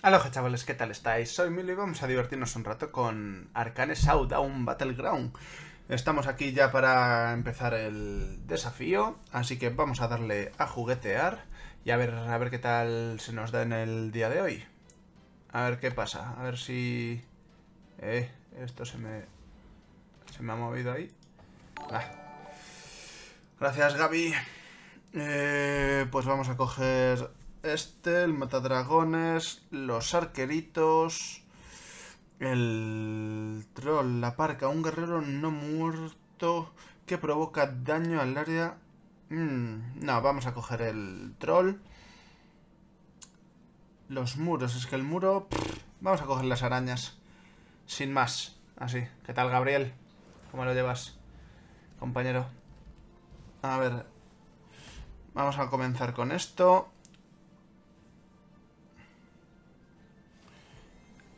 Aloha chavales, ¿qué tal estáis? Soy Milo y vamos a divertirnos un rato con Arcane Showdown Battleground. Estamos aquí ya para empezar el desafío, así que vamos a darle a juguetear y a ver, a ver qué tal se nos da en el día de hoy. A ver qué pasa, a ver si... Eh, esto se me... Se me ha movido ahí. Ah. Gracias Gaby. Eh, pues vamos a coger este, el matadragones, los arqueritos, el troll, la parca, un guerrero no muerto que provoca daño al área. Mm, no, vamos a coger el troll. Los muros, es que el muro... vamos a coger las arañas. Sin más. Así. ¿Qué tal, Gabriel? ¿Cómo lo llevas, compañero? A ver. Vamos a comenzar con esto.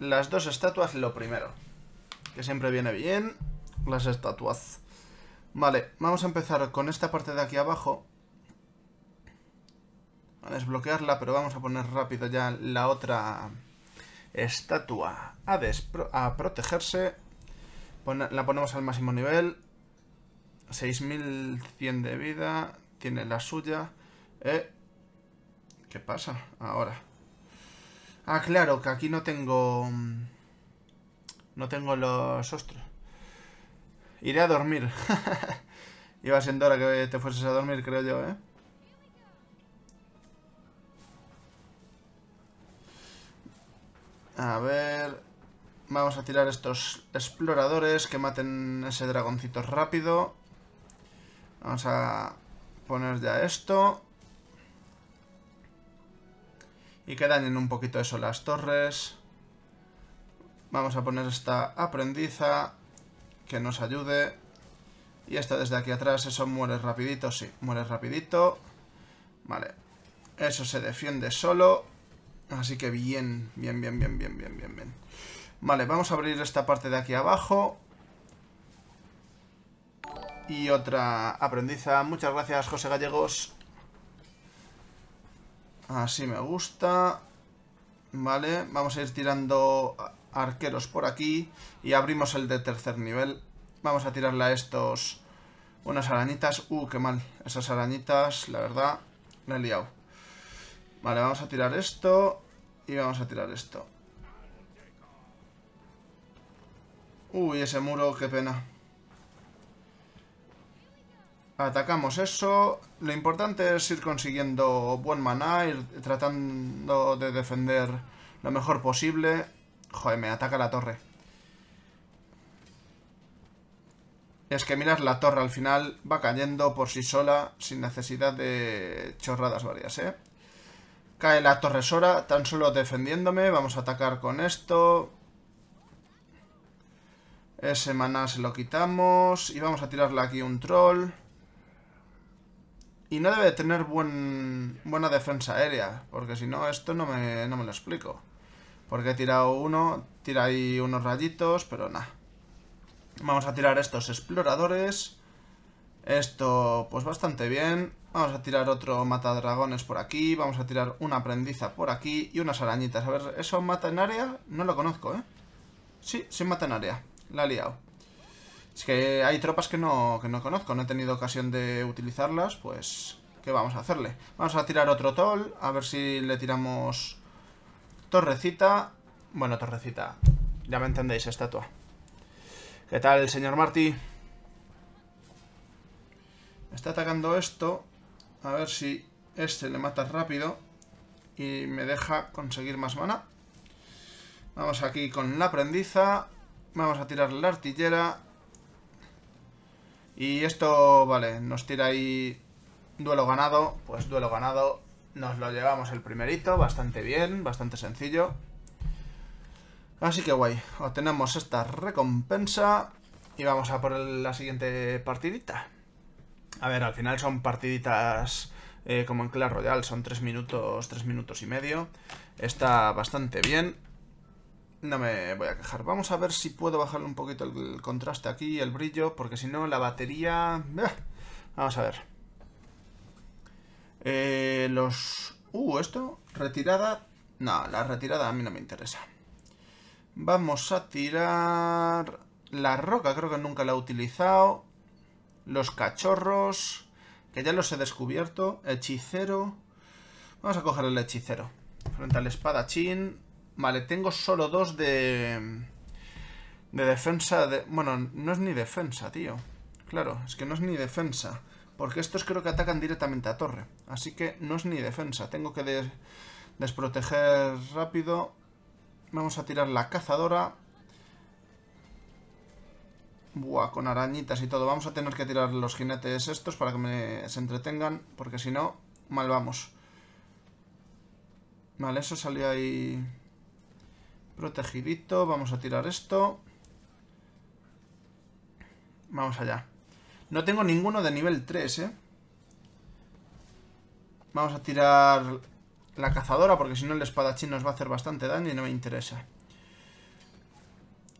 las dos estatuas lo primero. Que siempre viene bien las estatuas. Vale, vamos a empezar con esta parte de aquí abajo. A desbloquearla, pero vamos a poner rápido ya la otra estatua a, a protegerse. la ponemos al máximo nivel. 6100 de vida. Tiene la suya. Eh, ¿Qué pasa ahora? Ah, claro, que aquí no tengo... Mm, no tengo los ostros. Iré a dormir. Iba siendo hora que te fueses a dormir, creo yo, ¿eh? A ver... Vamos a tirar estos exploradores que maten ese dragoncito rápido. Vamos a poner ya esto. Y que dañen un poquito eso las torres. Vamos a poner esta aprendiza que nos ayude. Y esto desde aquí atrás, eso muere rapidito, sí, muere rapidito. Vale, eso se defiende solo. Así que bien, bien, bien, bien, bien, bien, bien, bien. Vale, vamos a abrir esta parte de aquí abajo. Y otra aprendiza. Muchas gracias, José Gallegos. Así me gusta. Vale, vamos a ir tirando arqueros por aquí. Y abrimos el de tercer nivel. Vamos a tirarle a estos unas arañitas. Uh, qué mal. Esas arañitas, la verdad, la he liado. Vale, vamos a tirar esto. Y vamos a tirar esto. Uy, ese muro, qué pena. Atacamos eso. Lo importante es ir consiguiendo buen maná, ir tratando de defender lo mejor posible. Joder, me ataca la torre. Es que mirad, la torre al final va cayendo por sí sola, sin necesidad de chorradas varias, ¿eh? Cae la torre Sora, tan solo defendiéndome. Vamos a atacar con esto. Ese maná se lo quitamos. Y vamos a tirarle aquí un troll. Y no debe tener buen, buena defensa aérea, porque si no, esto no me, no me lo explico. Porque he tirado uno, tira ahí unos rayitos, pero nada. Vamos a tirar estos exploradores. Esto, pues bastante bien. Vamos a tirar otro matadragones por aquí. Vamos a tirar una aprendiza por aquí y unas arañitas. A ver, ¿eso mata en área? No lo conozco, ¿eh? Sí, sí mata en área. La he liado. Es que hay tropas que no, conozco, no he tenido ocasión de utilizarlas, pues... ¿Qué vamos a hacerle? Vamos a tirar otro tol, a ver si le tiramos torrecita. Bueno, torrecita, ya me entendéis, estatua. ¿Qué tal, señor Marty? está atacando esto, a ver si este le mata rápido y me deja conseguir más mana. Vamos aquí con la prendiza, vamos a tirar la artillera y esto, vale, nos tira ahí duelo ganado, pues duelo ganado, nos lo llevamos el primerito, bastante bien, bastante sencillo. Así que guay, obtenemos esta recompensa y vamos a por la siguiente partidita. A ver, al final son partiditas eh, como en Clash Royale, son 3 minutos, 3 minutos y medio. Está bastante bien. No me voy a quejar. Vamos a ver si puedo bajarle un poquito el contraste aquí, el brillo, porque si no la batería... ¡ah! Vamos a ver. Eh, los... Uh, esto. Retirada. No, la retirada a mí no me interesa. Vamos a tirar... La roca creo que nunca la he utilizado. Los cachorros. Que ya los he descubierto. Hechicero. Vamos a coger el hechicero. Frente al espadachín. Vale, tengo solo dos de... De defensa de... Bueno, no es ni defensa, tío. Claro, es que no es ni defensa. Porque estos creo que atacan directamente a torre. Así que no es ni defensa. Tengo que desproteger rápido. Vamos a tirar la cazadora. Buah, con arañitas y todo. Vamos a tener que tirar los jinetes estos para que me... se entretengan. Porque si no, mal vamos. Vale, eso salió ahí... Protegidito, vamos a tirar esto. Vamos allá. No tengo ninguno de nivel 3, ¿eh? Vamos a tirar la cazadora, porque si no el espadachín nos va a hacer bastante daño y no me interesa.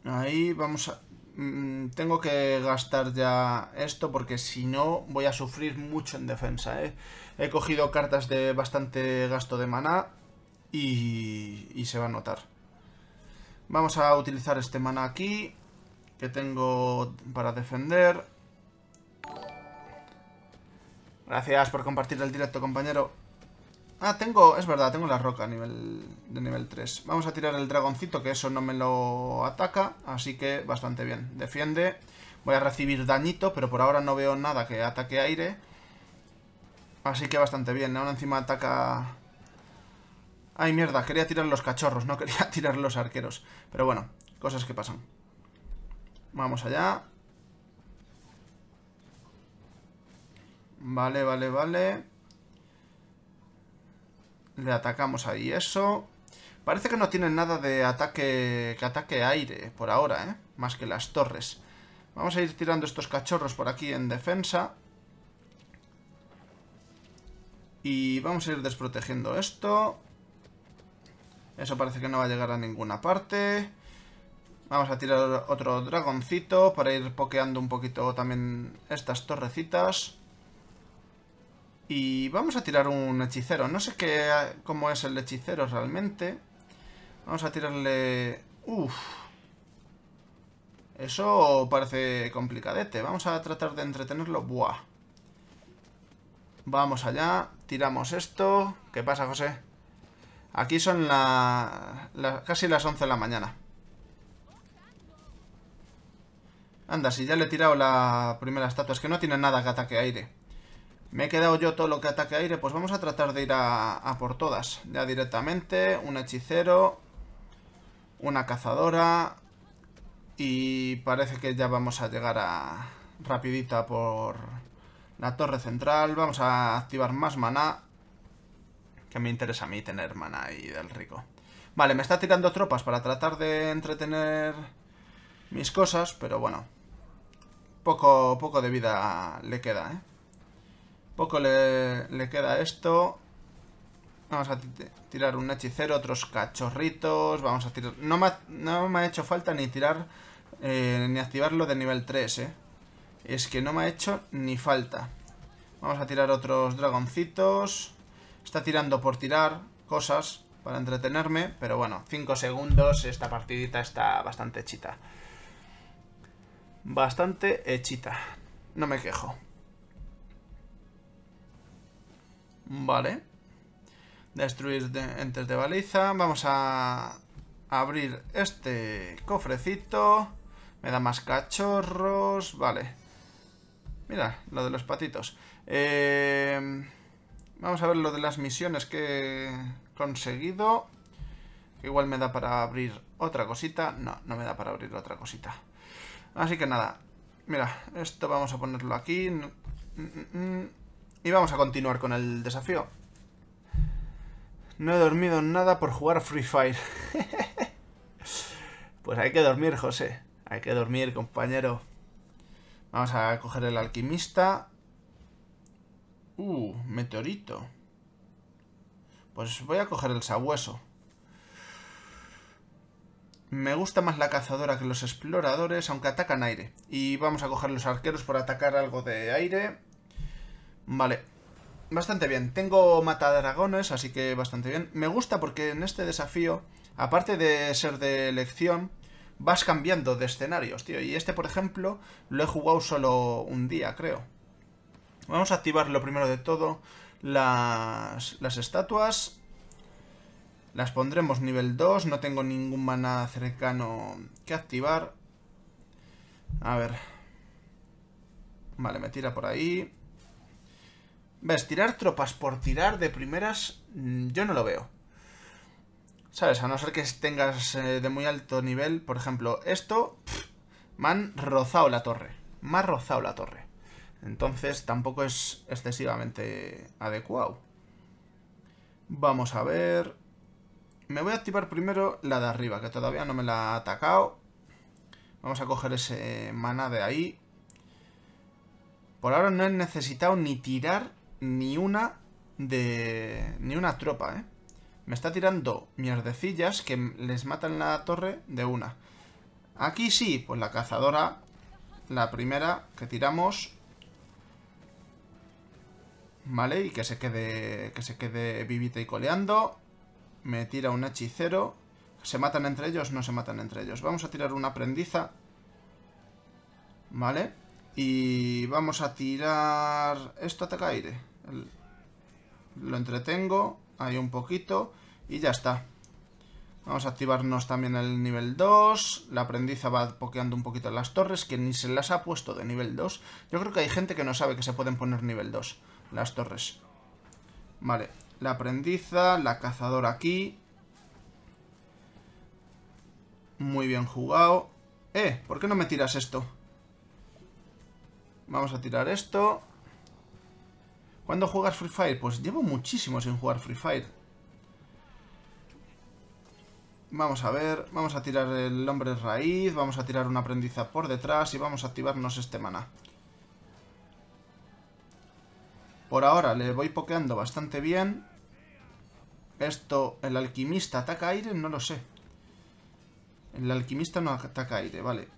Ahí vamos a... Mm, tengo que gastar ya esto porque si no voy a sufrir mucho en defensa. ¿eh? He cogido cartas de bastante gasto de maná y, y se va a notar. Vamos a utilizar este mana aquí, que tengo para defender. Gracias por compartir el directo, compañero. Ah, tengo... Es verdad, tengo la roca nivel, de nivel 3. Vamos a tirar el dragoncito, que eso no me lo ataca, así que bastante bien. Defiende. Voy a recibir dañito, pero por ahora no veo nada que ataque aire. Así que bastante bien. Ahora encima ataca Ay, mierda, quería tirar los cachorros, no quería tirar los arqueros. Pero bueno, cosas que pasan. Vamos allá. Vale, vale, vale. Le atacamos ahí eso. Parece que no tiene nada de ataque que ataque aire por ahora, ¿eh? Más que las torres. Vamos a ir tirando estos cachorros por aquí en defensa. Y vamos a ir desprotegiendo esto. Eso parece que no va a llegar a ninguna parte. Vamos a tirar otro dragoncito para ir pokeando un poquito también estas torrecitas. Y vamos a tirar un hechicero. No sé qué, cómo es el hechicero realmente. Vamos a tirarle... Uf. Eso parece complicadete. Vamos a tratar de entretenerlo. Buah. Vamos allá. Tiramos esto. ¿Qué pasa, José? Aquí son casi las 11 de la mañana. Anda, si ya le he tirado la primera estatua. Es que no tiene nada que ataque aire. Me he quedado yo todo lo que ataque aire. Pues vamos a tratar de ir a, a por todas. Ya directamente. Un hechicero. Una cazadora. Y parece que ya vamos a llegar a... Rapidita por la torre central. Vamos a activar más maná. Que me interesa a mí tener mana y del rico. Vale, me está tirando tropas para tratar de entretener mis cosas, pero bueno. Poco, poco de vida le queda, ¿eh? Poco le, queda esto. Vamos a tirar un hechicero, otros cachorritos. Vamos a tirar... No me ha, no me ha hecho falta ni tirar... Eh, ni activarlo de nivel 3, ¿eh? Es que no me ha hecho ni falta. Vamos a tirar otros dragoncitos. Está tirando por tirar cosas para entretenerme, pero bueno, 5 segundos, esta partidita está bastante hechita Bastante hechita, no me quejo. Vale. Destruir entes de baliza. Vamos a abrir este cofrecito. Me da más cachorros. Vale. Mira, lo de los patitos. Eh... Vamos a ver lo de las misiones que he conseguido. Igual me da para abrir otra cosita. No, no me da para abrir otra cosita. Así que nada. Mira, esto vamos a ponerlo aquí. Mm, mm, mm. Y vamos a continuar con el desafío. No he dormido nada por jugar Free Fire. pues hay que dormir, José. Hay que dormir, compañero. Vamos a coger el alquimista. Uh, meteorito. Pues voy a coger el sabueso. Me gusta más la cazadora que los exploradores, aunque atacan aire. Y vamos a coger los arqueros por atacar algo de aire. Vale. Bastante bien. Tengo matadragones, así que bastante bien. Me gusta porque en este desafío, aparte de ser de elección, vas cambiando de escenarios, tío. Y este, por ejemplo, lo he jugado solo un día, creo. Vamos a activar lo primero de todo, las, las estatuas. Las pondremos nivel 2, no tengo ningún maná cercano que activar. A ver. Vale, me tira por ahí. ¿Ves? Tirar tropas por tirar de primeras, mm, yo no lo veo. ¿Sabes? A no ser que tengas eh, de muy alto nivel, por ejemplo, esto, me han rozado la torre. Me ha rozado la torre. Entonces tampoco es excesivamente adecuado. Vamos a ver... Me voy a activar primero la de arriba, que todavía no me la ha atacado. Vamos a coger ese mana de ahí. Por ahora no he necesitado ni tirar ni una de... ni una tropa, ¿eh? Me está tirando mierdecillas que les matan la torre de una. Aquí sí, pues la cazadora, la primera que tiramos, Vale, y que se quede. Que se quede vivita y coleando. Me tira un hechicero. ¿Se matan entre ellos? No se matan entre ellos. Vamos a tirar una aprendiza. Vale. Y vamos a tirar... Esto ataca aire. Lo entretengo. Ahí un poquito. Y ya está. Vamos a activarnos también el nivel 2. La aprendiza va pokeando un poquito las torres, que ni se las ha puesto de nivel 2. Yo creo que hay gente que no sabe que se pueden poner nivel 2 las torres. Vale, la aprendiza, la cazadora aquí. Muy bien jugado. ¡Eh! ¿Por qué no me tiras esto? Vamos a tirar esto. ¿Cuándo juegas Free Fire? Pues llevo muchísimo sin jugar Free Fire. Vamos a ver, vamos a tirar el hombre raíz, vamos a tirar una aprendiza por detrás y vamos a activarnos este maná. Por ahora le voy pokeando bastante bien. Esto, el alquimista ataca aire, no lo sé. El alquimista no ataca aire, vale.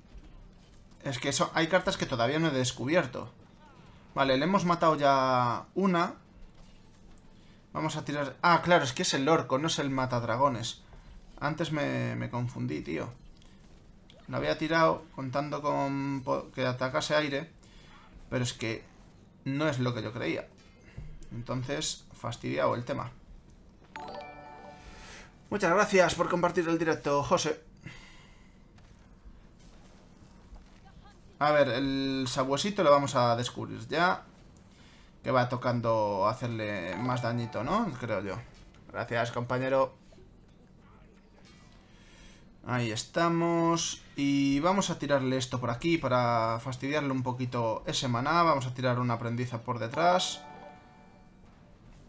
Es que hay cartas que todavía no he descubierto. Vale, le hemos matado ya una. Vamos a tirar... Ah, claro, es que es el orco, no es el matadragones. Antes me, me confundí, tío. Lo había tirado contando con que atacase aire. Pero es que no es lo que yo creía. Entonces, fastidiado el tema. Muchas gracias por compartir el directo, José. A ver, el sabuesito lo vamos a descubrir ya. Que va tocando hacerle más dañito, ¿no? Creo yo. Gracias, compañero. Ahí estamos. Y vamos a tirarle esto por aquí para fastidiarle un poquito ese maná. Vamos a tirar una aprendiza por detrás.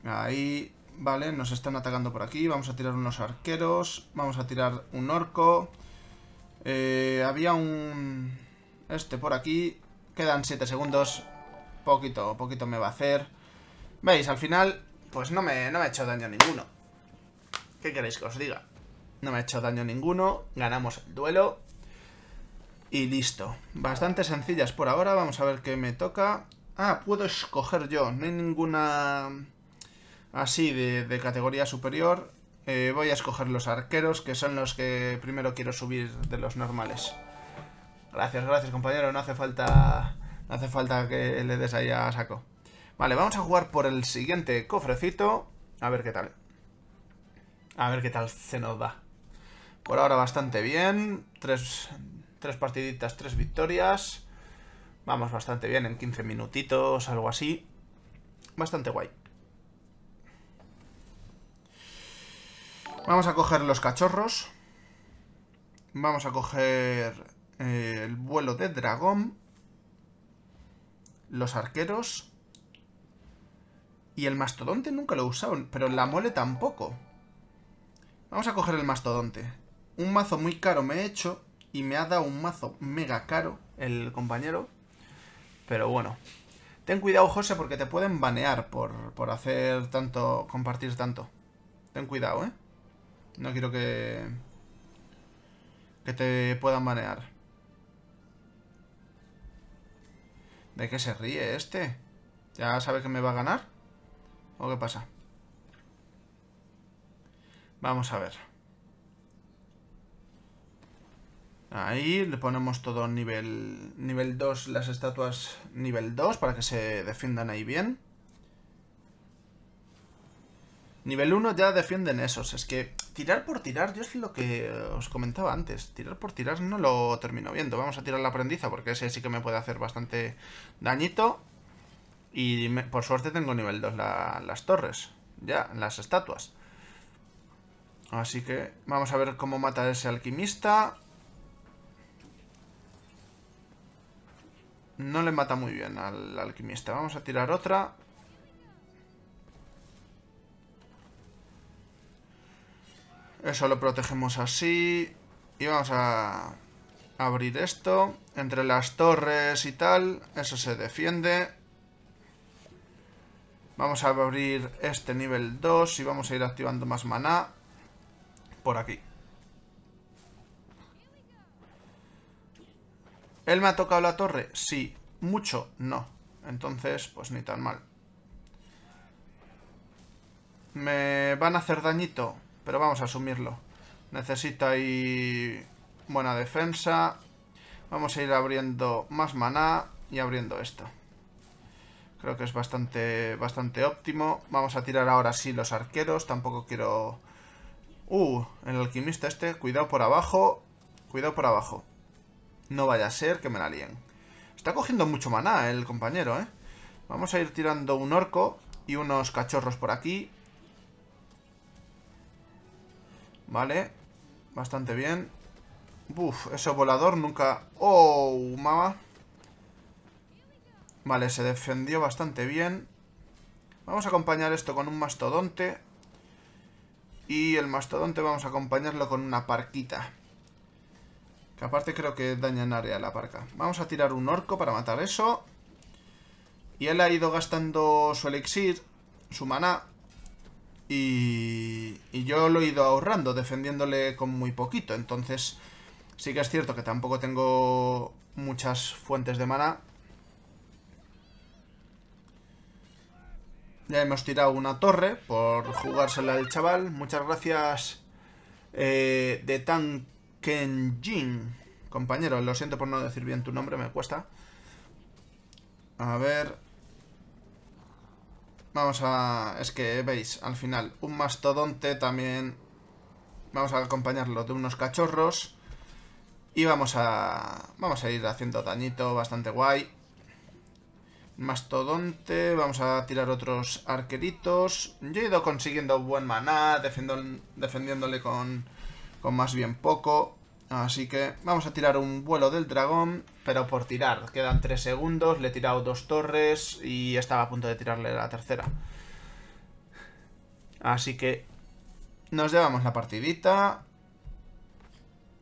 Ahí, vale, nos están atacando por aquí. Vamos a tirar unos arqueros. Vamos a tirar un orco. Eh, había un... Este por aquí. Quedan 7 segundos. Poquito, poquito me va a hacer. ¿Veis? Al final, pues no me, no me ha hecho daño ninguno. ¿Qué queréis que os diga? No me ha hecho daño ninguno. Ganamos el duelo. Y listo. Bastante sencillas por ahora. Vamos a ver qué me toca. Ah, puedo escoger yo. No hay ninguna así de, categoría superior. Eh, voy a escoger los arqueros, que son los que primero quiero subir de los normales. Gracias, gracias compañero, no hace falta, hace falta que le des ahí saco. Vale, vamos a jugar por el siguiente cofrecito, a ver qué tal. A ver qué tal se nos da. Por ahora bastante bien, tres, tres partiditas, tres victorias. Vamos bastante bien en 15 minutitos, algo así. Bastante guay. Vamos a coger los cachorros. Vamos a coger eh, el vuelo de dragón. Los arqueros. Y el mastodonte nunca lo he usado, pero la mole tampoco. Vamos a coger el mastodonte. Un mazo muy caro me he hecho y me ha dado un mazo mega caro el compañero. Pero bueno. Ten cuidado, José, porque te pueden banear por, por hacer tanto, compartir tanto. Ten cuidado, ¿eh? No quiero que... Que te puedan banear. ¿De qué se ríe este? ¿Ya sabe que me va a ganar? ¿O qué pasa? Vamos a ver. Ahí le ponemos todo nivel, nivel 2, las estatuas nivel 2 para que se defiendan ahí bien. Nivel 1 ya defienden esos, es que tirar por tirar, yo es lo que eh, os comentaba antes. Tirar por tirar no lo termino viendo. Vamos a tirar la aprendiza porque ese sí que me puede hacer bastante dañito. Y por suerte tengo nivel 2 las torres. Ya, las estatuas. Así que vamos a ver cómo mata a ese alquimista. No le mata muy bien al alquimista. Vamos a tirar otra. Eso lo protegemos así. Y vamos a abrir esto. Entre las torres y tal, eso se defiende. Vamos a abrir este nivel 2 y vamos a ir activando más maná por aquí. ¿Él me ha tocado la torre? Sí. ¿Mucho? No. Entonces, pues ni tan mal. ¿Me van a hacer dañito? Pero vamos a asumirlo. Necesita ahí buena defensa. Vamos a ir abriendo más maná y abriendo esto. Creo que es bastante, bastante óptimo. Vamos a tirar ahora sí los arqueros. Tampoco quiero... Uh, el alquimista este. Cuidado por abajo. Cuidado por abajo. No vaya a ser que me la líen. Está cogiendo mucho maná el compañero, ¿eh? Vamos a ir tirando un orco y unos cachorros por aquí. Vale. Bastante bien. Uf, Ese volador nunca... ¡Oh, mama! Vale, se defendió bastante bien. Vamos a acompañar esto con un mastodonte. Y el mastodonte vamos a acompañarlo con una parquita. Que aparte creo que daña en área la parca. Vamos a tirar un orco para matar eso. Y él ha ido gastando su elixir, su maná. Y, yo lo he ido ahorrando, defendiéndole con muy poquito. Entonces, sí que es cierto que tampoco tengo muchas fuentes de mana. Ya hemos tirado una torre por jugársela al chaval. Muchas gracias eh, de Tan Kenjin. Compañero, lo siento por no decir bien tu nombre, me cuesta. A ver... Vamos a... Es que veis, al final, un mastodonte también... Vamos a acompañarlo de unos cachorros. Y vamos a... Vamos a ir haciendo dañito bastante guay. Mastodonte, vamos a tirar otros arqueritos. Yo he ido consiguiendo buen maná, defendiéndole con, con más bien poco. Así que vamos a tirar un vuelo del dragón pero por tirar. Quedan 3 segundos, le he tirado dos torres y estaba a punto de tirarle la tercera. Así que nos llevamos la partidita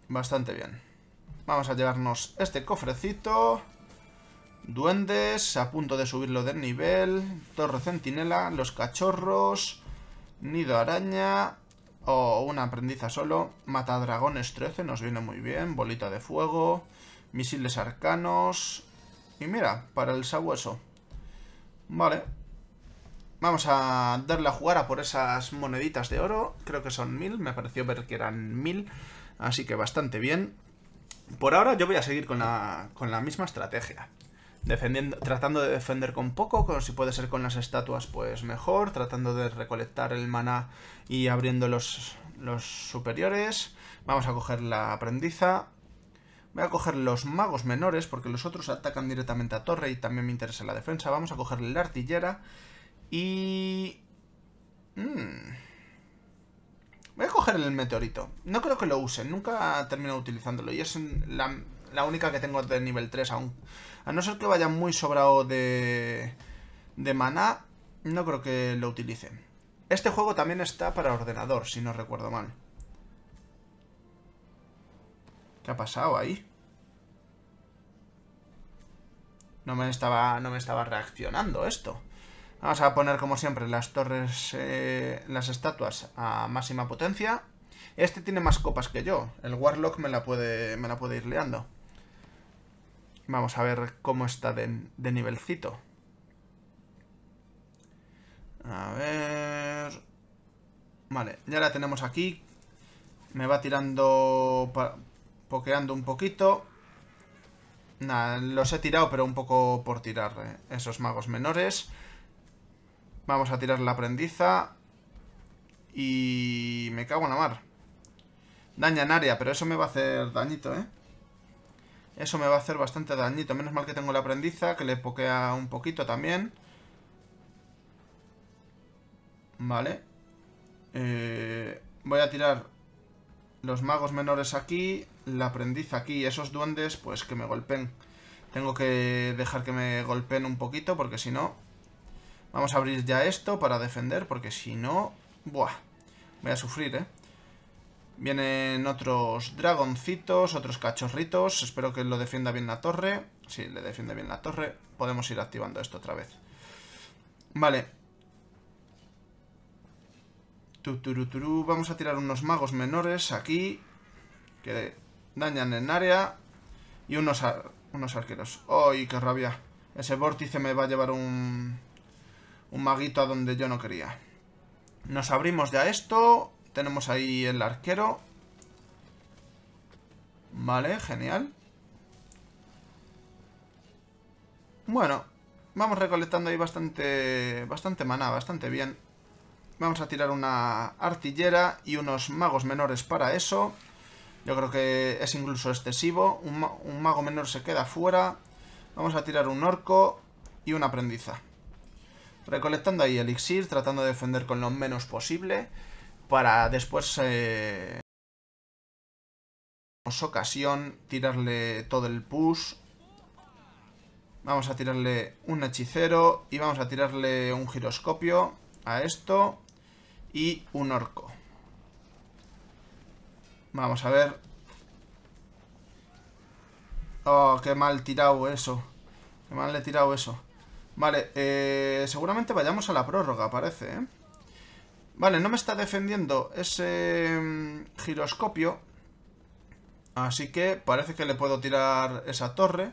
bastante bien. Vamos a llevarnos este cofrecito. Duendes, a punto de subirlo de nivel. Torre centinela, los cachorros. Nido araña. O una aprendiza solo. Matadragones 13, nos viene muy bien. Bolita de fuego. Misiles arcanos. Y mira, para el sabueso. Vale. Vamos a darle a jugar a por esas moneditas de oro. Creo que son mil. Me pareció ver que eran mil. Así que bastante bien. Por ahora yo voy a seguir con la, misma estrategia. Defendiendo, tratando de defender con poco, si puede ser con las estatuas pues mejor, tratando de recolectar el maná y abriendo los, los superiores. Vamos a coger la aprendiza, Voy a coger los magos menores porque los otros atacan directamente a torre y también me interesa la defensa. Vamos a cogerle la artillera y... Mm, voy a coger el meteorito. No creo que lo use, nunca termino utilizándolo y es la, la única que tengo de nivel 3 aún. A no ser que vaya muy sobrado de, de maná, no creo que lo utilice. Este juego también está para ordenador, si no recuerdo mal. ¿Qué ha pasado ahí? No me estaba, no me estaba reaccionando esto. Vamos a poner, como siempre, las torres, eh, las estatuas a máxima potencia. Este tiene más copas que yo. El Warlock me la puede, me la puede ir liando. Vamos a ver cómo está de, de nivelcito. A ver... Vale, ya la tenemos aquí. Me va tirando Pokeando un poquito. Nada, los he tirado, pero un poco por tirar eh, esos magos menores. Vamos a tirar la aprendiza. Y me cago en la mar. Daña en área, pero eso me va a hacer dañito, ¿eh? Eso me va a hacer bastante dañito. Menos mal que tengo la aprendiza, que le pokea un poquito también. Vale. Eh, voy a tirar los magos menores aquí, la aprendiz aquí. Esos duendes, pues que me golpeen. Tengo que dejar que me golpeen un poquito porque si no... Vamos a abrir ya esto para defender porque si no... Buah, voy a sufrir, ¿eh? Vienen otros dragoncitos, otros cachorritos. Espero que lo defienda bien la torre. Sí, le defiende bien la torre. Podemos ir activando esto otra vez. Vale, Tuturuturú, Vamos a tirar unos magos menores aquí. Que dañan en área. Y unos, unos arqueros. ¡Ay, qué rabia! Ese vórtice me va a llevar un, un maguito a donde yo no quería. Nos abrimos ya esto. Tenemos ahí el arquero. Vale, genial. Bueno, vamos recolectando ahí bastante, bastante maná, bastante bien. Vamos a tirar una artillera y unos magos menores para eso. Yo creo que es incluso excesivo. Un, mago menor se queda fuera. Vamos a tirar un orco y una aprendiza. Recolectando ahí elixir, tratando de defender con lo menos posible. Para después... Eh... ocasión tirarle todo el push. Vamos a tirarle un hechicero y vamos a tirarle un giroscopio a esto y un orco. Vamos a ver. Oh, qué mal tirado eso. Qué mal le he tirado eso. Vale, eh, seguramente vayamos a la prórroga, parece, ¿eh? Vale, no me está defendiendo ese mm, giroscopio. Así que parece que le puedo tirar esa torre.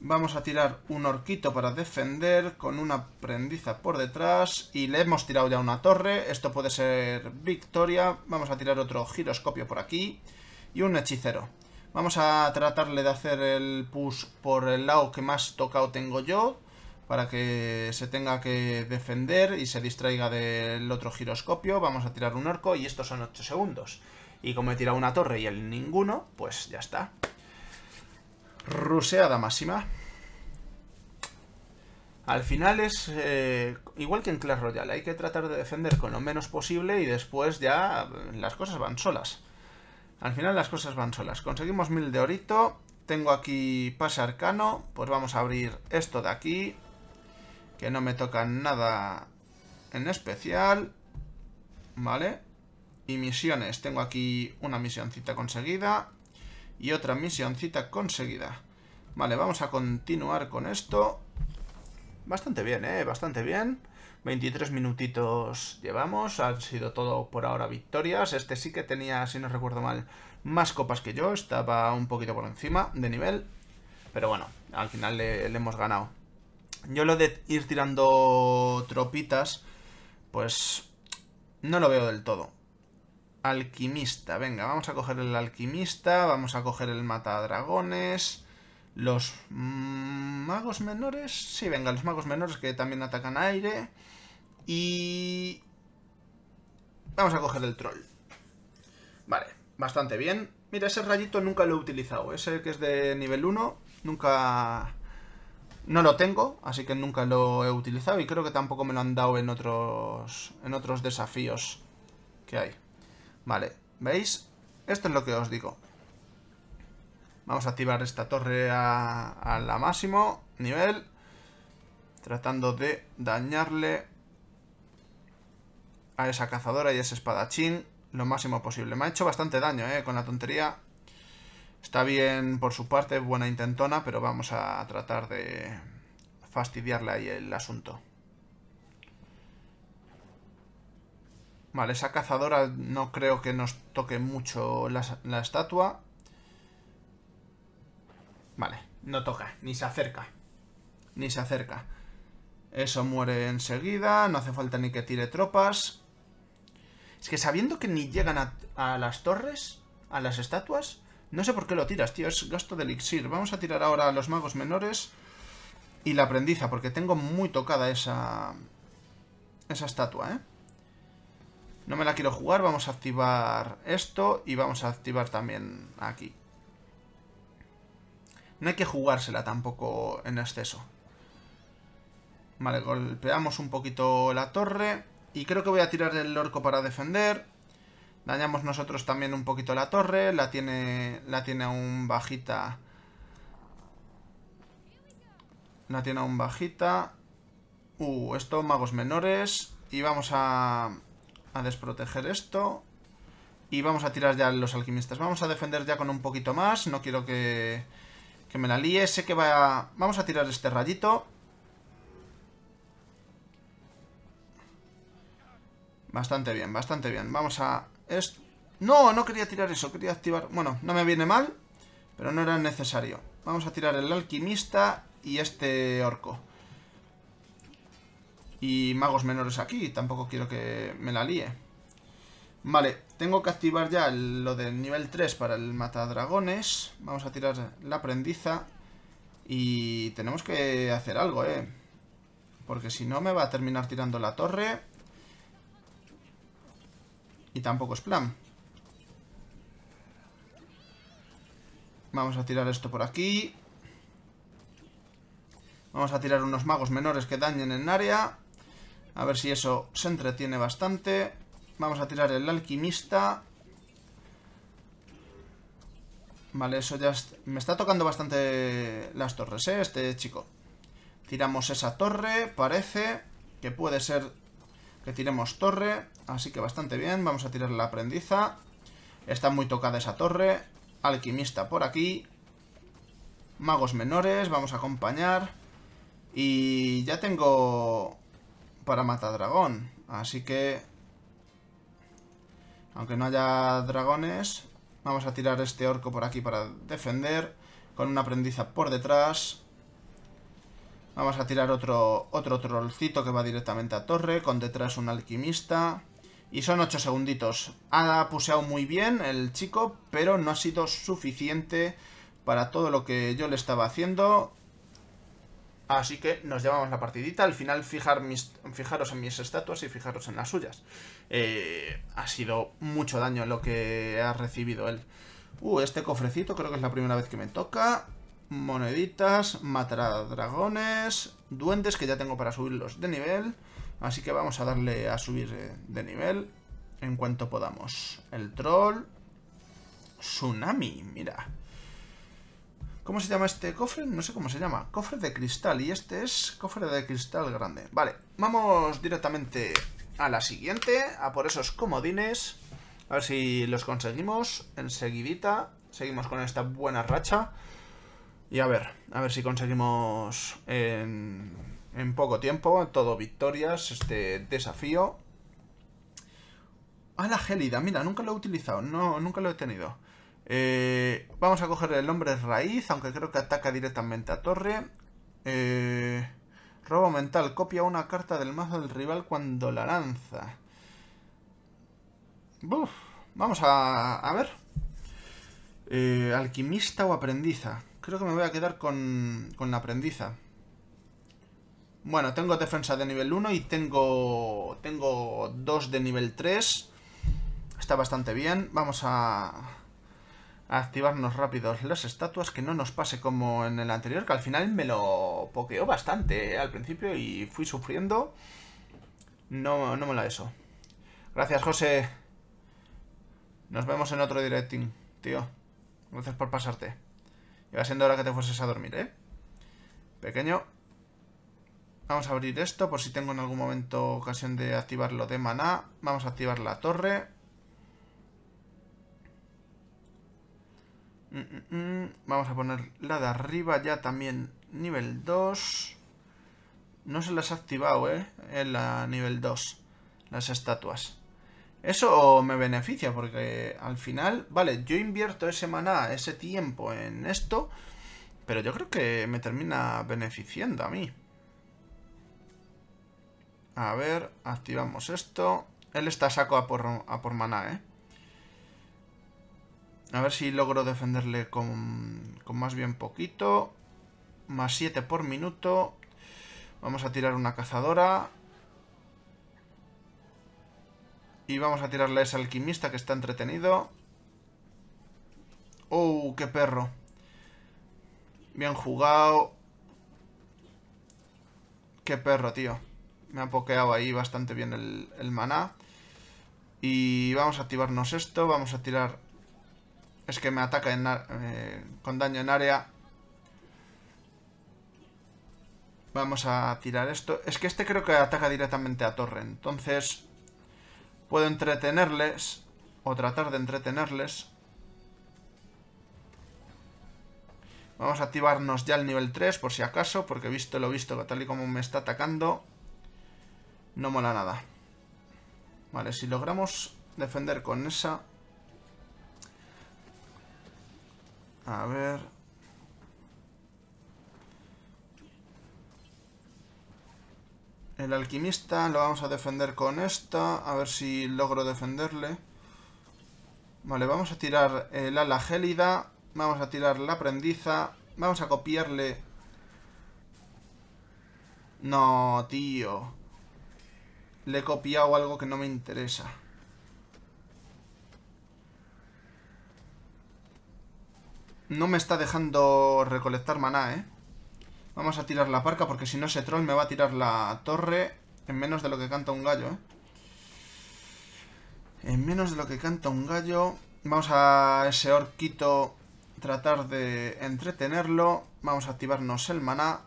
Vamos a tirar un orquito para defender con una prendiza por detrás y le hemos tirado ya una torre. Esto puede ser victoria. Vamos a tirar otro giroscopio por aquí y un hechicero. Vamos a tratarle de hacer el push por el lado que más tocado tengo yo para que se tenga que defender y se distraiga del otro giroscopio. Vamos a tirar un orco y estos son 8 segundos. Y como he tirado una torre y el ninguno, pues ya está. Ruseada máxima. Al final es eh, igual que en Clash Royale, hay que tratar de defender con lo menos posible y después ya las cosas van solas. Al final las cosas van solas. Conseguimos mil de orito, tengo aquí pase arcano, pues vamos a abrir esto de aquí, que no me toca nada en especial, ¿vale? Y misiones, tengo aquí una misioncita conseguida, y otra misioncita conseguida. Vale, vamos a continuar con esto. Bastante bien, ¿eh? Bastante bien. 23 minutitos llevamos, han sido todo por ahora victorias. Este sí que tenía, si no recuerdo mal, más copas que yo, estaba un poquito por encima de nivel. Pero bueno, al final le, le hemos ganado. Yo lo de ir tirando tropitas, pues no lo veo del todo. Alquimista. Venga, vamos a coger el alquimista, vamos a coger el matadragones. Los magos menores. Sí, venga, los magos menores que también atacan aire. Y... Vamos a coger el troll. Vale, bastante bien. Mira, ese rayito nunca lo he utilizado. Ese que es de nivel 1, nunca... No lo tengo, así que nunca lo he utilizado y creo que tampoco me lo han dado en otros, en otros desafíos que hay. Vale, ¿veis? Esto es lo que os digo. Vamos a activar esta torre a, la máximo nivel. Tratando de dañarle a esa cazadora y a ese espadachín lo máximo posible. Me ha hecho bastante daño, ¿eh? Con la tontería. Está bien por su parte, buena intentona, pero vamos a tratar de fastidiarle ahí el asunto. Vale, esa cazadora no creo que nos toque mucho la, estatua. Vale, no toca, ni se acerca. Ni se acerca. Eso muere enseguida, no hace falta ni que tire tropas. Es que sabiendo que ni llegan a, a, las torres, a las estatuas, no sé por qué lo tiras, tío, es gasto de elixir. Vamos a tirar ahora a los magos menores y la aprendiza, porque tengo muy tocada esa, esa estatua, ¿eh? No me la quiero jugar, vamos a activar esto y vamos a activar también aquí. No hay que jugársela tampoco en exceso. Vale, golpeamos un poquito la torre. Y creo que voy a tirar el orco para defender. Dañamos nosotros también un poquito la torre. La tiene, la tiene aún bajita. La tiene aún bajita. Uh, esto magos menores. Y vamos a, a desproteger esto. Y vamos a tirar ya los alquimistas. Vamos a defender ya con un poquito más. No quiero que, que me la líe. Sé que va... Vamos a tirar este rayito. Bastante bien, bastante bien. Vamos a... No, no quería tirar eso. Quería activar... Bueno, no me viene mal. Pero no era necesario. Vamos a tirar el alquimista y este orco y magos menores aquí. Tampoco quiero que me la líe. Vale, tengo que activar ya lo del nivel 3 para el matadragones. Vamos a tirar la prendiza. Y tenemos que hacer algo, ¿eh? Porque si no me va a terminar tirando la torre. Y tampoco es plan. Vamos a tirar esto por aquí. Vamos a tirar unos magos menores que dañen en área. A ver si eso se entretiene bastante. Vamos a tirar el alquimista. Vale, eso ya... Me está tocando bastante las torres, ¿eh? Este chico. Tiramos esa torre, parece. Que puede ser que tiremos torre. Así que bastante bien. Vamos a tirar la aprendiza. Está muy tocada esa torre. Alquimista por aquí. Magos menores, vamos a acompañar. Y ya tengo para Matadragón. Así que... Aunque no haya dragones, vamos a tirar este orco por aquí para defender. Con una aprendiza por detrás. Vamos a tirar otro, otro trollcito que va directamente a torre. Con detrás un alquimista. Y son 8 segunditos. Ha puseado muy bien el chico, pero no ha sido suficiente para todo lo que yo le estaba haciendo. Así que nos llevamos la partidita. Al final, fijar mis, fijaros en mis estatuas y fijaros en las suyas. Eh, ha sido mucho daño lo que ha recibido él. Uh, este cofrecito creo que es la primera vez que me toca. Moneditas, a dragones, duendes que ya tengo para subirlos de nivel. Así que vamos a darle a subir eh, de nivel en cuanto podamos. El troll. Tsunami, mira. ¿Cómo se llama este cofre? No sé cómo se llama. Cofre de cristal. Y este es cofre de cristal grande. Vale, vamos directamente a la siguiente. A por esos comodines. A ver si los conseguimos. Enseguidita. Seguimos con esta buena racha. Y a ver, a ver si conseguimos en, en poco tiempo, todo victorias, este desafío. A la gélida, mira, nunca lo he utilizado, no, nunca lo he tenido. Eh, vamos a coger el nombre raíz, aunque creo que ataca directamente a torre. Eh, robo mental, copia una carta del mazo del rival cuando la lanza. vamos a, a ver. Eh, alquimista o aprendiza. Creo que me voy a quedar con, con la aprendiza. Bueno, tengo defensa de nivel 1 y tengo, tengo 2 de nivel 3. Está bastante bien. Vamos a, activarnos rápidos las estatuas, que no nos pase como en el anterior, que al final me lo pokeó bastante eh, al principio y fui sufriendo. No, no me la eso. Gracias, José. Nos vemos en otro directing, tío. Gracias por pasarte. Ya siendo hora que te fueses a dormir, ¿eh? Pequeño. Vamos a abrir esto por si tengo en algún momento ocasión de activarlo de maná. Vamos a activar la torre. Mm, mm, mm. Vamos a poner la de arriba ya también nivel 2. No se las ha activado, ¿eh? En la nivel 2. Las estatuas. Eso me beneficia porque al final... Vale, yo invierto ese maná, ese tiempo en esto. Pero yo creo que me termina beneficiando a mí. A ver, activamos esto. Él está saco a por, a por maná, ¿eh? A ver si logro defenderle con, con más bien poquito. Más 7 por minuto. Vamos a tirar una cazadora. Y vamos a tirarle a ese alquimista que está entretenido. ¡Oh, qué perro! Bien jugado. ¡Qué perro, tío! Me ha pokeado ahí bastante bien el, el maná. Y vamos a activarnos esto. Vamos a tirar es que me ataca eh, con daño en área. Vamos a tirar esto. Es que este creo que ataca directamente a torre. Entonces puedo entretenerles o tratar de entretenerles. Vamos a activarnos ya el nivel 3 por si acaso, porque he visto lo visto, que tal y como me está atacando, no mola nada. Vale, si logramos defender con esa... A ver... El alquimista lo vamos a defender con esta. A ver si logro defenderle. Vale, vamos a tirar el ala gélida. Vamos a tirar la aprendiza Vamos a copiarle... No, tío. Le he copiado algo que no me interesa. No me está dejando recolectar maná, ¿eh? Vamos a tirar la parca porque si no ese troll me va a tirar la torre en menos de lo que canta un gallo, ¿eh? En menos de lo que canta un gallo. Vamos a ese orquito tratar de entretenerlo. Vamos a activarnos el maná.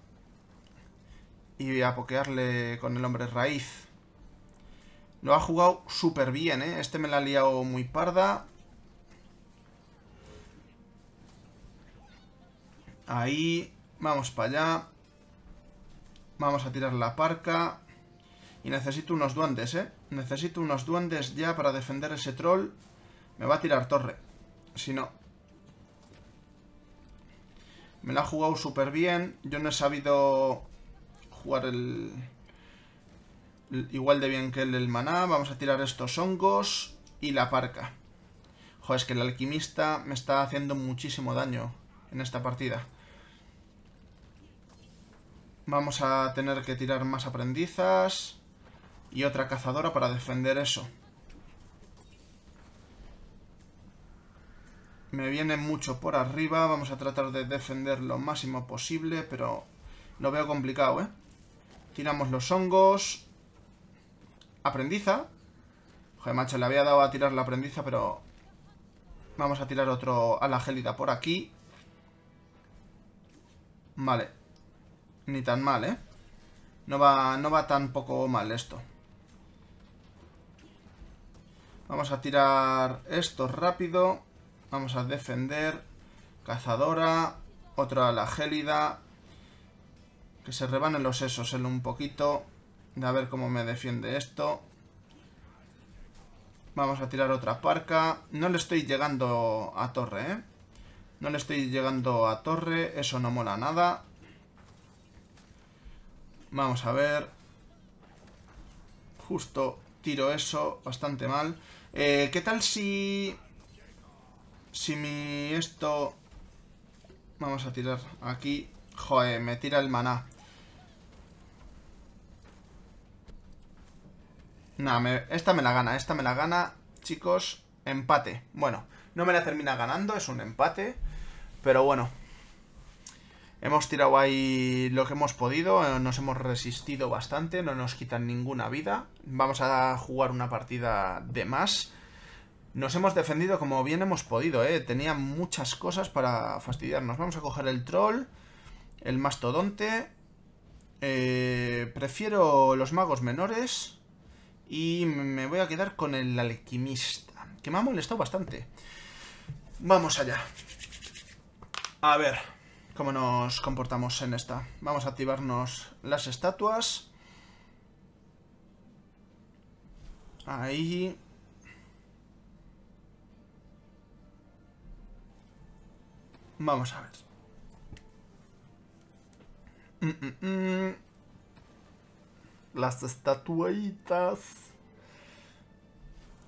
Y a pokearle con el hombre raíz. Lo ha jugado súper bien, ¿eh? Este me la ha liado muy parda. Ahí, vamos para allá. Vamos a tirar la parca. Y necesito unos duendes, ¿eh? Necesito unos duendes ya para defender ese troll. Me va a tirar torre. Si no. Me la ha jugado súper bien. Yo no he sabido jugar el... Igual de bien que el maná. Vamos a tirar estos hongos y la parca. Joder, es que el alquimista me está haciendo muchísimo daño en esta partida. Vamos a tener que tirar más aprendizas y otra cazadora para defender eso. Me viene mucho por arriba, vamos a tratar de defender lo máximo posible, pero lo veo complicado, ¿eh? Tiramos los hongos. Aprendiza. Joder, macho, le había dado a tirar la aprendiza, pero... Vamos a tirar otro a la gélida por aquí. Vale, ni tan mal, ¿eh? No va, no va tan poco mal esto. Vamos a tirar esto rápido. Vamos a defender. Cazadora. Otra la gélida. Que se rebanen los esos en un poquito. A ver cómo me defiende esto. Vamos a tirar otra parca. No le estoy llegando a torre, ¿eh? No le estoy llegando a torre. Eso no mola nada. Vamos a ver. Justo tiro eso, bastante mal. Eh, ¿Qué tal si... Si mi esto... Vamos a tirar aquí. Joder, me tira el maná. Nah, esta me la gana, esta me la gana, chicos. Empate. Bueno, no me la termina ganando, es un empate. Pero bueno, Hemos tirado ahí lo que hemos podido, eh, nos hemos resistido bastante, no nos quitan ninguna vida. Vamos a jugar una partida de más. Nos hemos defendido como bien hemos podido, ¿eh? Tenía muchas cosas para fastidiarnos. Vamos a coger el troll, el mastodonte. Eh, prefiero los magos menores. Y me voy a quedar con el alquimista, que me ha molestado bastante. Vamos allá. A ver, cómo nos comportamos en esta. Vamos a activarnos las estatuas. Ahí. Vamos a ver. Mm, mm, mm. Las estatuitas.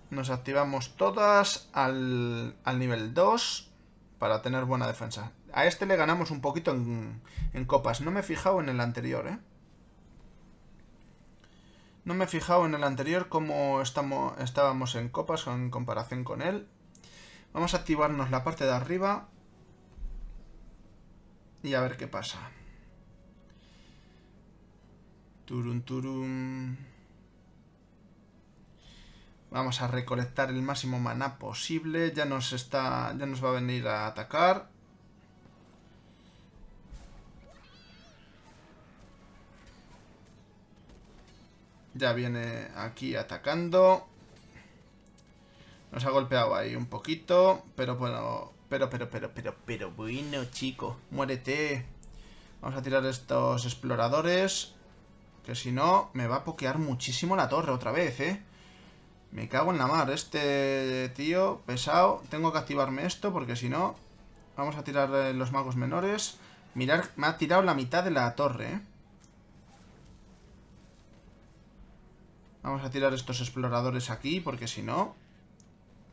Nos activamos todas al, al nivel 2 para tener buena defensa. A este le ganamos un poquito en, copas. No me he fijado en el anterior, ¿eh? No me he fijado en el anterior cómo estábamos en copas en comparación con él. Vamos a activarnos la parte de arriba. Y a ver qué pasa. Turun, turun. Vamos a recolectar el máximo maná posible. Ya nos, está, ya nos va a venir a atacar. Ya viene aquí atacando. Nos ha golpeado ahí un poquito, pero bueno, pero, pero, pero, pero, pero bueno, chico, muérete. Vamos a tirar estos exploradores, que si no, me va a pokear muchísimo la torre otra vez, ¿eh? Me cago en la mar, este tío pesado. Tengo que activarme esto, porque si no, vamos a tirar eh, los magos menores. Mirar, me ha tirado la mitad de la torre, ¿eh? Vamos a tirar estos exploradores aquí, porque si no...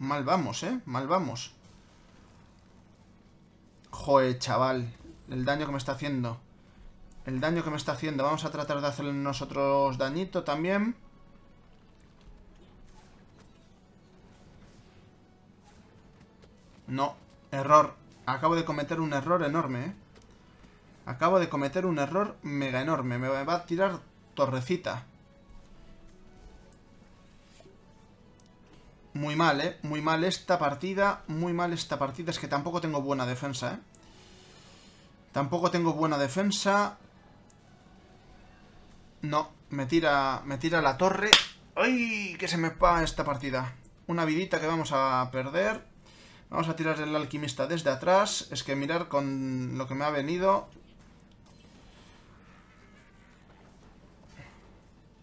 Mal vamos, ¿eh? Mal vamos. Joder, chaval. El daño que me está haciendo. El daño que me está haciendo. Vamos a tratar de hacerle nosotros dañito también. No, error. Acabo de cometer un error enorme, ¿eh? Acabo de cometer un error mega enorme. Me va a tirar torrecita. Muy mal, ¿eh? Muy mal esta partida, muy mal esta partida. Es que tampoco tengo buena defensa, ¿eh? Tampoco tengo buena defensa. No, me tira, me tira la torre. ¡Ay! Que se me va esta partida. Una vidita que vamos a perder. Vamos a tirar el alquimista desde atrás. Es que mirar con lo que me ha venido.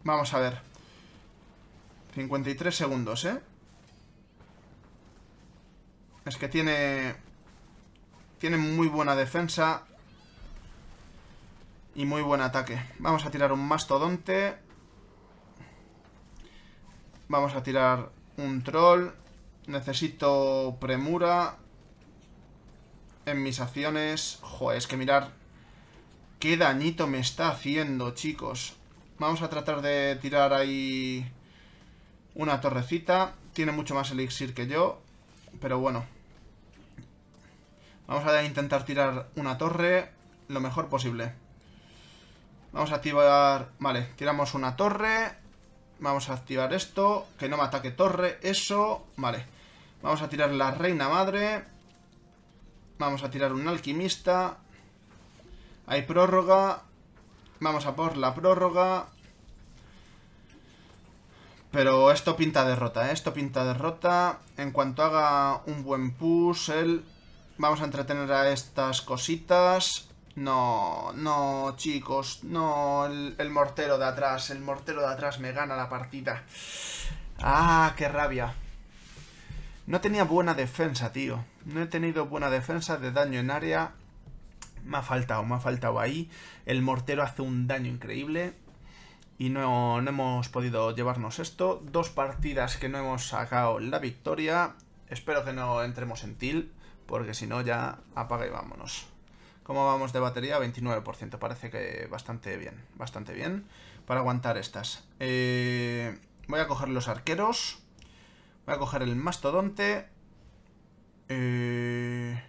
Vamos a ver. 53 segundos, ¿eh? Es que tiene... Tiene muy buena defensa. Y muy buen ataque. Vamos a tirar un mastodonte. Vamos a tirar un troll. Necesito premura. En mis acciones. Joder, es que mirar... Qué dañito me está haciendo, chicos. Vamos a tratar de tirar ahí una torrecita. Tiene mucho más elixir que yo. Pero bueno, Vamos a intentar tirar una torre lo mejor posible. Vamos a activar... Vale, tiramos una torre. Vamos a activar esto. Que no me ataque torre. Eso. Vale. Vamos a tirar la reina madre. Vamos a tirar un alquimista. Hay prórroga. Vamos a por la prórroga. Pero esto pinta derrota, ¿eh? Esto pinta derrota. En cuanto haga un buen push, El... Vamos a entretener a estas cositas. No, no, chicos. No, el, mortero de atrás. El mortero de atrás me gana la partida. Ah, qué rabia. No tenía buena defensa, tío. No he tenido buena defensa de daño en área. Me ha faltado, me ha faltado ahí. El mortero hace un daño increíble. Y no, no hemos podido llevarnos esto. Dos partidas que no hemos sacado la victoria. Espero que no entremos en til porque si no ya apaga y vámonos. ¿Cómo vamos de batería? 29%, parece que bastante bien, bastante bien para aguantar estas. Eh, voy a coger los arqueros, voy a coger el mastodonte, eh,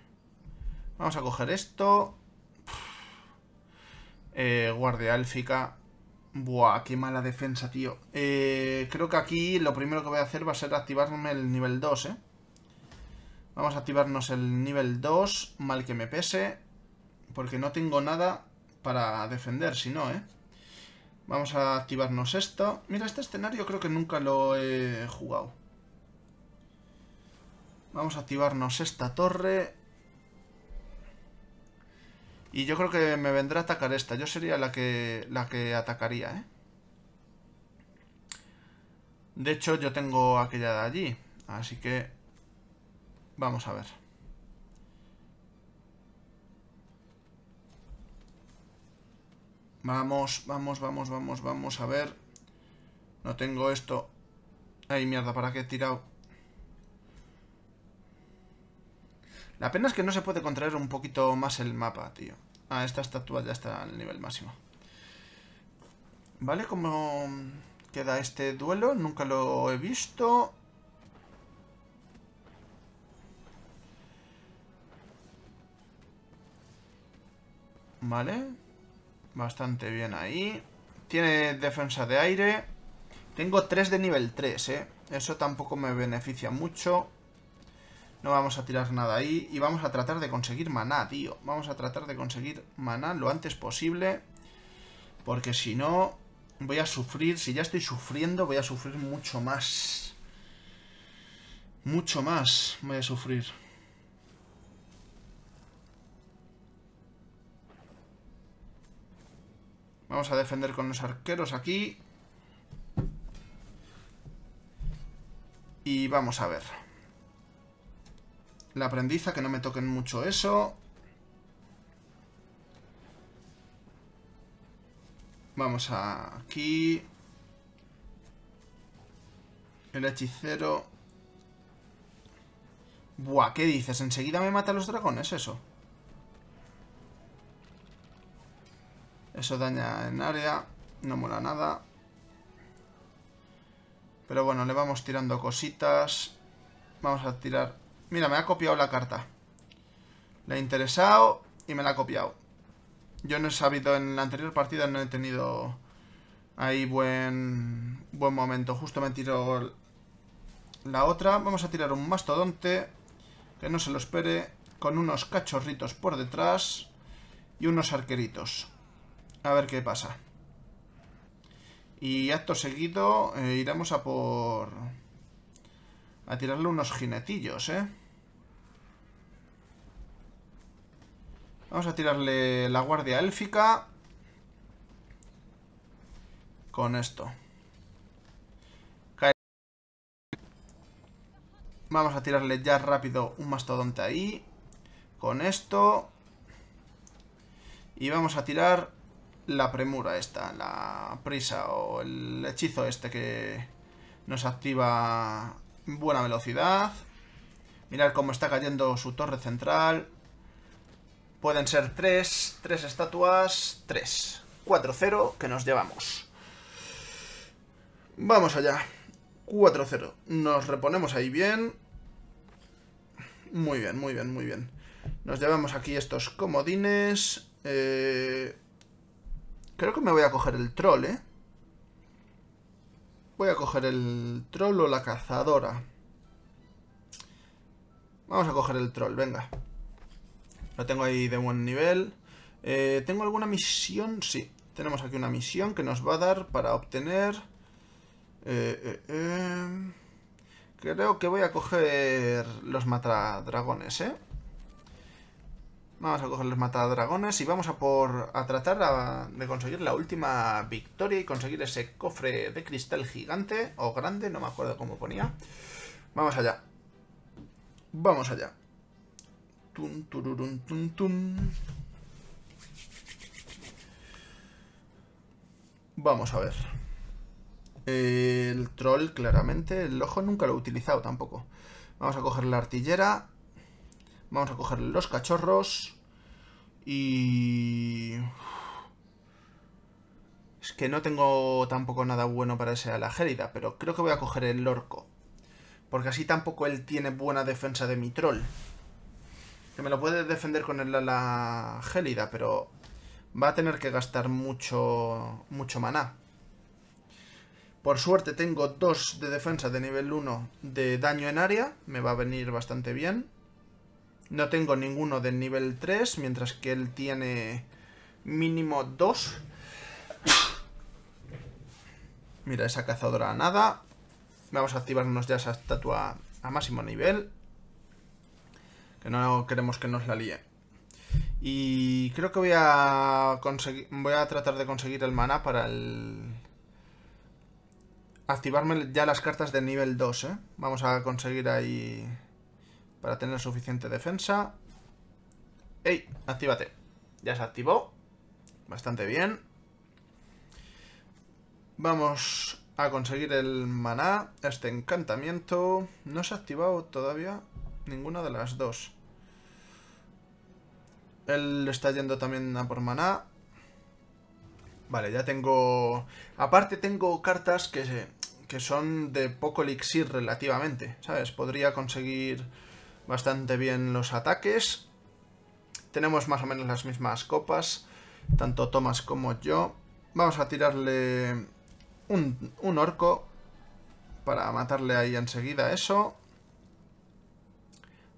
vamos a coger esto, eh, guardia élfica, Buah, qué mala defensa, tío. creo que aquí lo primero que voy a hacer va a ser activarme el nivel 2, ¿eh? Vamos a activarnos el nivel 2, mal que me pese, porque no tengo nada para defender, si no, ¿eh? Vamos a activarnos esto. Mira, este escenario creo que nunca lo he jugado. Vamos a activarnos esta torre. Y yo creo que me vendrá a atacar esta. Yo sería la que, la que atacaría, ¿eh? De hecho, yo tengo aquella de allí. Así que Vamos a ver. Vamos, vamos, vamos, vamos, vamos a ver. No tengo esto. Ay, mierda, ¿para qué he tirado? La pena es que no se puede contraer un poquito más el mapa, tío. Ah, esta estatua ya está al nivel máximo. Vale, ¿cómo queda este duelo? Nunca lo he visto. Vale. Bastante bien ahí. Tiene defensa de aire. Tengo 3 de nivel 3, ¿eh? Eso tampoco me beneficia mucho. No vamos a tirar nada ahí. Y vamos a tratar de conseguir maná, tío. Vamos a tratar de conseguir maná lo antes posible. Porque si no, voy a sufrir. Si ya estoy sufriendo, voy a sufrir mucho más. Mucho más voy a sufrir. Vamos a defender con los arqueros aquí. Y vamos a ver. La aprendiza, que no me toquen mucho eso. Vamos aquí. El hechicero. Buah, ¿qué dices? ¿Enseguida me mata los dragones eso? Eso daña en área. No mola nada. Pero bueno, le vamos tirando cositas. Vamos a tirar... Mira, me ha copiado la carta. Le ha interesado y me la ha copiado. Yo no he sabido, en la anterior partida no he tenido ahí buen, buen momento. Justo me tiró la otra. Vamos a tirar un mastodonte, que no se lo espere, con unos cachorritos por detrás y unos arqueritos. A ver qué pasa. Y acto seguido eh, iremos a por... A tirarle unos jinetillos, ¿eh? Vamos a tirarle la guardia élfica. Con esto. Vamos a tirarle ya rápido un mastodonte ahí. Con esto. Y vamos a tirar la premura esta, la prisa o el hechizo este que nos activa buena velocidad. Mirad cómo está cayendo su torre central. Pueden ser tres, tres estatuas, tres. 4-0 que nos llevamos. Vamos allá. 4-0. Nos reponemos ahí bien. Muy bien, muy bien, muy bien. Nos llevamos aquí estos comodines. Eh... Creo que me voy a coger el troll, ¿eh? Voy a coger el troll o la cazadora. Vamos a coger el troll, venga. Lo tengo ahí de buen nivel. Eh, ¿Tengo alguna misión? Sí. Tenemos aquí una misión que nos va a dar para obtener... Eh, eh, creo que voy a coger los matadragones, ¿eh? Vamos a coger los matadragones y vamos a por a tratar de conseguir la última victoria y conseguir ese cofre de cristal gigante o grande, no me acuerdo cómo ponía. Vamos allá. Vamos allá. Vamos a ver. El troll, claramente. El ojo nunca lo he utilizado tampoco. Vamos a coger la artillera Vamos a coger los cachorros. Y... Es que no tengo tampoco nada bueno para ese gélida, pero creo que voy a coger el orco. Porque así tampoco él tiene buena defensa de mi troll. Que me lo puede defender con el ala gélida, pero va a tener que gastar mucho, mucho maná. Por suerte tengo dos de defensa de nivel 1 de daño en área. Me va a venir bastante bien. No tengo ninguno del nivel 3, mientras que él tiene mínimo 2. Mira, esa cazadora nada. Vamos a activarnos ya esa estatua a máximo nivel. Que no queremos que nos la líe. Y creo que voy a conseguir, voy a tratar de conseguir el mana para el... Activarme ya las cartas de nivel 2, ¿eh? Vamos a conseguir ahí para tener suficiente defensa. ¡Ey! Actívate. Ya se activó. Bastante bien. Vamos a conseguir el maná. Este encantamiento. No se ha activado todavía ninguna de las dos. Él está yendo también a por maná. Vale, ya tengo... Aparte tengo cartas que, que son de poco elixir relativamente, ¿sabes? Podría conseguir bastante bien los ataques. Tenemos más o menos las mismas copas, tanto Thomas como yo. Vamos a tirarle un, orco para matarle ahí enseguida eso.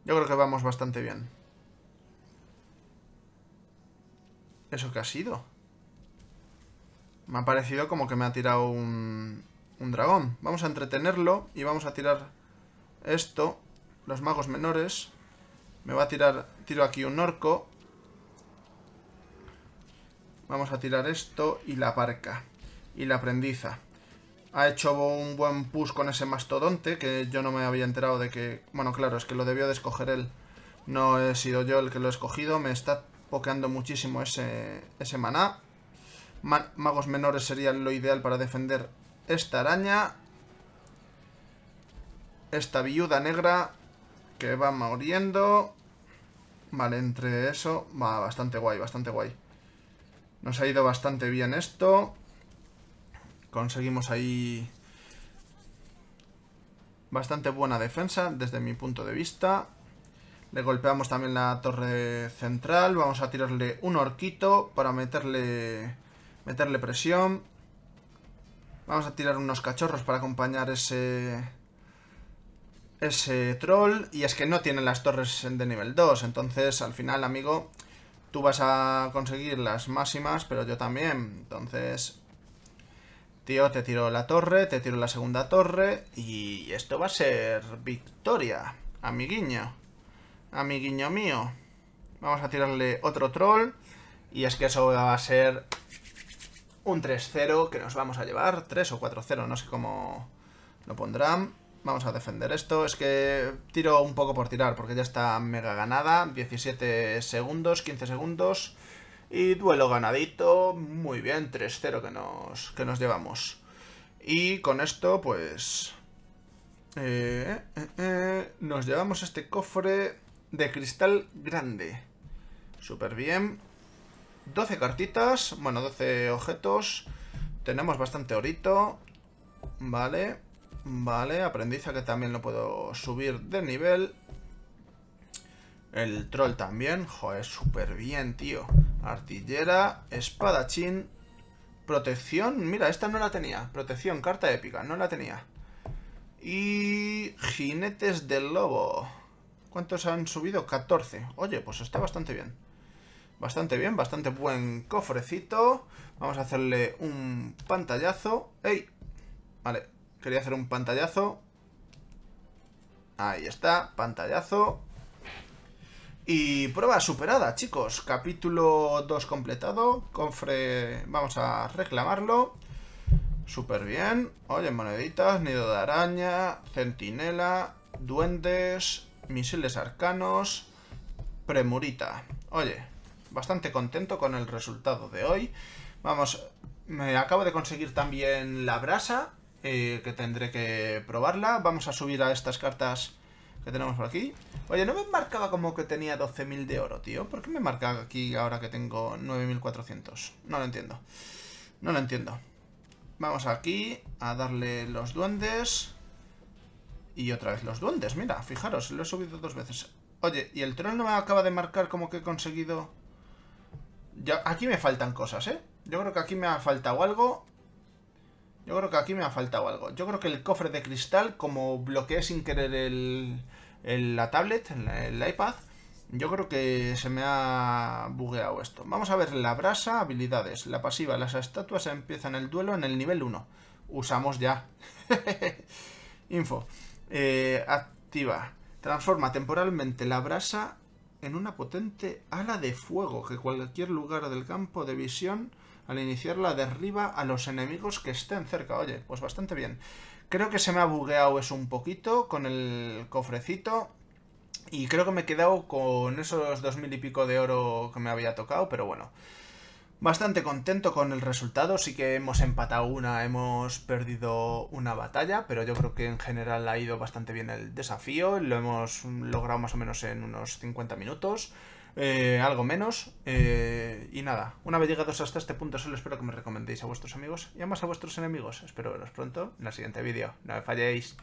Yo creo que vamos bastante bien. ¿Eso qué ha sido? Me ha parecido como que me ha tirado un, un dragón. Vamos a entretenerlo y vamos a tirar esto los magos menores. Me va a tirar, tiro aquí un orco. Vamos a tirar esto y la barca. Y la aprendiza. Ha hecho un buen push con ese mastodonte, que yo no me había enterado de que... Bueno, claro, es que lo debió de escoger él. No he sido yo el que lo he escogido. Me está pokeando muchísimo ese, ese maná. magos menores serían lo ideal para defender esta araña. Esta viuda negra que va muriendo. Vale, entre eso... Va, bastante guay, bastante guay. Nos ha ido bastante bien esto. Conseguimos ahí... Bastante buena defensa, desde mi punto de vista. Le golpeamos también la torre central. Vamos a tirarle un horquito para meterle, meterle presión. Vamos a tirar unos cachorros para acompañar ese ese troll y es que no tienen las torres de nivel 2, entonces al final, amigo, tú vas a conseguir las máximas, pero yo también, entonces... Tío, te tiro la torre, te tiro la segunda torre y esto va a ser victoria, Amiguinho Amiguinho mío. Vamos a tirarle otro troll y es que eso va a ser un 3-0 que nos vamos a llevar, 3 o 4-0, no sé cómo lo pondrán. Vamos a defender esto. Es que tiro un poco por tirar, porque ya está mega ganada. 17 segundos, 15 segundos. Y duelo ganadito. Muy bien, 3-0 que nos, que nos llevamos. Y con esto, pues... Eh, eh, eh, nos llevamos este cofre de cristal grande. Súper bien. 12 cartitas, bueno, 12 objetos. Tenemos bastante orito. Vale. Vale, que también lo puedo subir de nivel. El troll también. Joder, súper bien, tío. Artillera, espadachín. Protección. Mira, esta no la tenía. Protección, carta épica. No la tenía. Y... Jinetes del lobo. ¿Cuántos han subido? 14. Oye, pues está bastante bien. Bastante bien, bastante buen cofrecito. Vamos a hacerle un pantallazo. ¡Ey! Vale, Quería hacer un pantallazo. Ahí está, pantallazo. Y prueba superada, chicos. Capítulo 2 completado. Confre... Vamos a reclamarlo. Súper bien. Oye, moneditas, nido de araña, centinela, duendes, misiles arcanos, premurita. Oye, bastante contento con el resultado de hoy. Vamos, me acabo de conseguir también la brasa, eh, que tendré que probarla. Vamos a subir a estas cartas que tenemos por aquí. Oye, no me marcaba como que tenía 12.000 de oro, tío. ¿Por qué me marca aquí ahora que tengo 9.400? No lo entiendo. No lo entiendo. Vamos aquí a darle los duendes. Y otra vez los duendes, mira, fijaros, lo he subido dos veces. Oye, y el trono no me acaba de marcar como que he conseguido... Ya, aquí me faltan cosas, ¿eh? Yo creo que aquí me ha faltado algo yo creo que aquí me ha faltado algo. Yo creo que el cofre de cristal, como bloqueé sin querer el, la tablet, el, iPad, yo creo que se me ha bugueado esto. Vamos a ver la brasa, habilidades. La pasiva, las estatuas empiezan el duelo en el nivel 1. Usamos ya. Info. Eh, activa. Transforma temporalmente la brasa en una potente ala de fuego que cualquier lugar del campo de visión al iniciar la derriba a los enemigos que estén cerca. Oye, pues bastante bien. Creo que se me ha bugueado eso un poquito con el cofrecito. Y creo que me he quedado con esos dos mil y pico de oro que me había tocado, pero bueno. Bastante contento con el resultado, sí que hemos empatado una, hemos perdido una batalla, pero yo creo que en general ha ido bastante bien el desafío, lo hemos logrado más o menos en unos 50 minutos. Eh, algo menos. Eh, y nada, una vez llegados hasta este punto solo espero que me recomendéis a vuestros amigos y más a vuestros enemigos. Espero veros pronto en el siguiente vídeo. No me falléis.